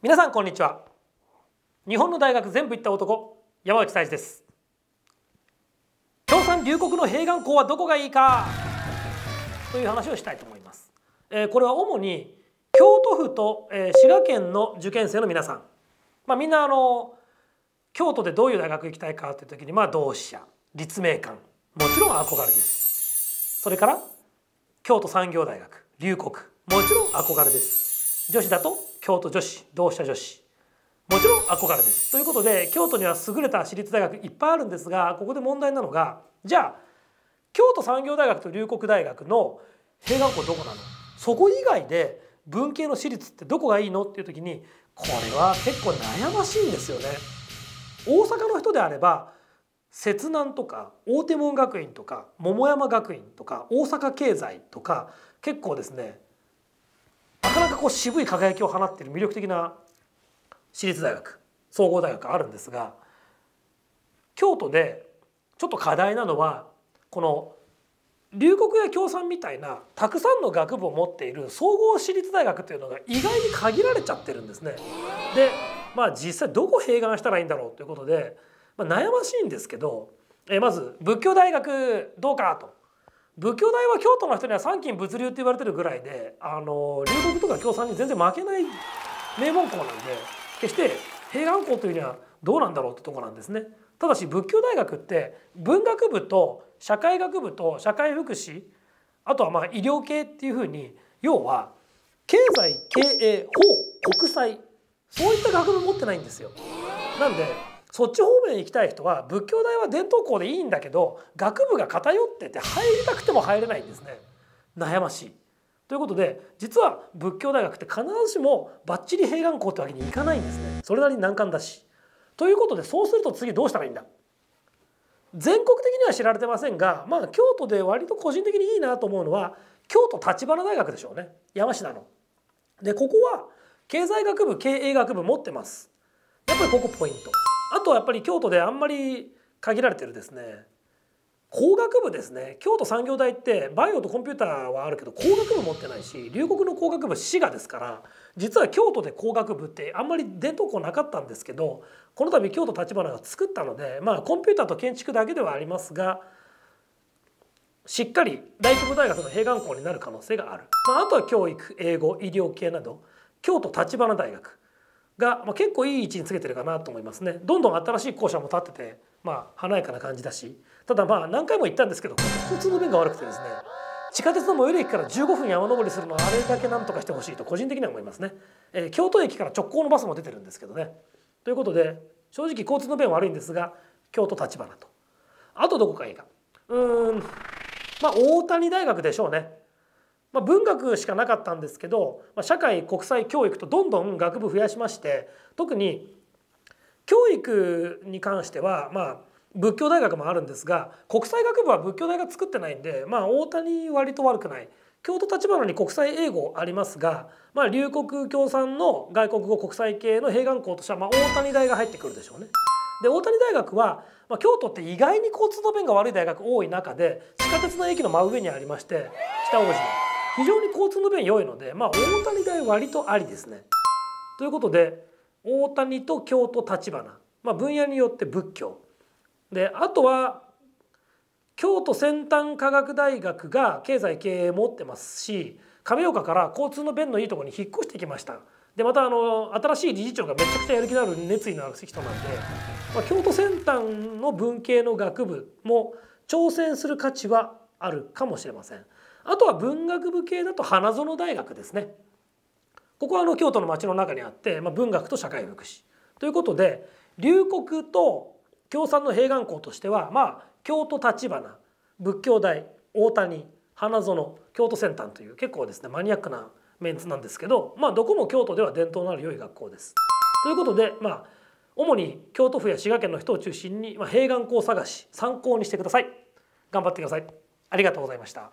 皆さんこんにちは日本の大学全部行った男山内大志です共産流国の併願校はどこがいいかという話をしたいと思います、えー、これは主に京都府と、えー、滋賀県の受験生の皆さんまあみんなあの京都でどういう大学行きたいかという時にまあ同志社立命館もちろん憧れですそれから京都産業大学龍谷もちろん憧れです女子だと京都女子同志社女子もちろん憧れです。ということで京都には優れた私立大学いっぱいあるんですがここで問題なのがじゃあ京都産業大学と龍谷大学の併願校どこなのそこ以外で文系の私立ってどこがいいのっていう時にこれは結構悩ましいんですよね。大阪の人であれば摂南とか大手門学院とか桃山学院とか大阪経済とか結構ですねなかなかこう渋い輝きを放っている魅力的な私立大学総合大学あるんですが京都でちょっと課題なのはこの龍谷や共産みたいなたくさんの学部を持っている総合私立大学というのが意外に限られちゃってるんですね。でまあ実際どこ併願したらいいんだろうということで、まあ、悩ましいんですけどえまず仏教大学どうかと仏教大は京都の人には三金物流って言われてるぐらいであの流国とか共産に全然負けない名門校なんで決して平安校というにはどうなんだろうってとこなんですね。ただし仏教大学って文学部と社会学部と社会福祉あとはまあ医療系っていうふうに要は経済経営法国際そういった学部持ってないんですよ。なんでそっち方面に行きたい人は仏教大は伝統校でいいんだけど学部が偏ってて入りたくても入れないんですね悩ましい。ということで実は仏教大学って必ずしもバッチリ併願校ってわけにいかないんですねそれなりに難関だし。ということでそうすると次どうしたらいいんだ全国的には知られてませんが、まあ、京都で割と個人的にいいなと思うのは京都立花大学でしょうね山科の。でここは経済学部経営学部持ってます。やっぱりここポイント。あとはやっぱり京都であんまり限られてるですね工学部ですね京都産業大ってバイオとコンピューターはあるけど工学部持ってないし龍谷の工学部滋賀ですから実は京都で工学部ってあんまり伝統校なかったんですけどこの度京都立花が作ったのでまあコンピューターと建築だけではありますがしっかり大規模大学の併願校になる可能性がある、まあ、あとは教育英語医療系など京都立花大学が、まあ、結構いい位置につけてるかなと思いますねどんどん新しい校舎も建ってて、まあ、華やかな感じだしただまあ何回も行ったんですけど交通の便が悪くてですね地下鉄の最寄り駅から15分山登りするのはあれだけなんとかしてほしいと個人的には思いますね、えー、京都駅から直行のバスも出てるんですけどねということで正直交通の便悪いんですが京都立花とあとどこかいいかうんまあ大谷大学でしょうねまあ、文学しかなかったんですけど、まあ、社会国際教育とどんどん学部増やしまして特に教育に関してはまあ仏教大学もあるんですが国際学部は仏教大学作ってないんで、まあ、大谷割と悪くない京都立花に国際英語ありますが、まあ、龍谷共産の外国語国際系の併願校としては、まあ、大谷大が入ってくるでしょうね。で大谷大学は、まあ、京都って意外に交通の便が悪い大学多い中で地下鉄の駅の真上にありまして北大路の。非常に交通の便良いので、まあ、大谷代割とありですね。ということで大谷と京都立花、まあ、分野によって仏教であとは京都先端科学大学が経済経営持ってますし亀岡から交通の便のいいとこに引っ越してきましたでまたあの新しい理事長がめちゃくちゃやる気のある熱意のある人なんで、まあ、京都先端の文系の学部も挑戦する価値はあるかもしれません。あとは文学部系だと花園大学ですねここはあの京都の町の中にあって、まあ、文学と社会福祉ということで龍谷と共産の併願校としてはまあ京都立花仏教大大谷花園京都先端という結構ですねマニアックなメンツなんですけど、まあ、どこも京都では伝統のある良い学校です。ということで、まあ、主に京都府や滋賀県の人を中心に、まあ、併願校探し参考にしてください。頑張ってください。ありがとうございました。